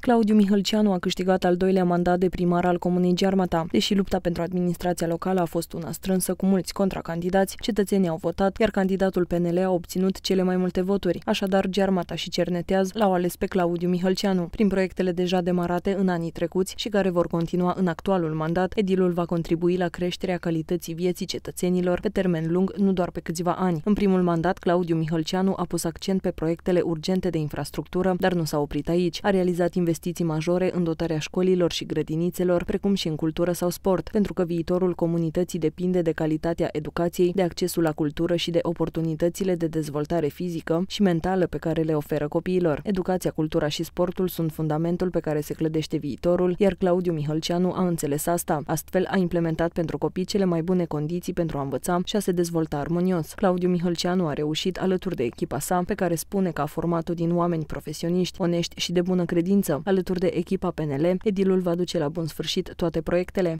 Claudiu Mihălceanu a câștigat al doilea mandat de primar al comunei Gearmata. Deși lupta pentru administrația locală a fost una strânsă cu mulți contracandidați, cetățenii au votat, iar candidatul PNL a obținut cele mai multe voturi. Așadar, Gearmata și Cerneteaz l-au ales pe Claudiu Mihălceanu. Prin proiectele deja demarate în anii trecuți și care vor continua în actualul mandat, edilul va contribui la creșterea calității vieții cetățenilor pe termen lung, nu doar pe câțiva ani. În primul mandat, Claudiu Mihălceanu a pus accent pe proiectele urgente de infrastructură, dar nu s-a oprit aici. A realizat investiții investiții majore în dotarea școlilor și grădinițelor, precum și în cultură sau sport, pentru că viitorul comunității depinde de calitatea educației, de accesul la cultură și de oportunitățile de dezvoltare fizică și mentală pe care le oferă copiilor. Educația, cultura și sportul sunt fundamentul pe care se clădește viitorul, iar Claudiu Mihălceanu a înțeles asta. Astfel a implementat pentru copii cele mai bune condiții pentru a învăța și a se dezvolta armonios. Claudiu Mihălceanu a reușit alături de echipa sa, pe care spune că a format-o din oameni profesioniști, onești și de bună credință, alături de echipa PNL, edilul va duce la bun sfârșit toate proiectele.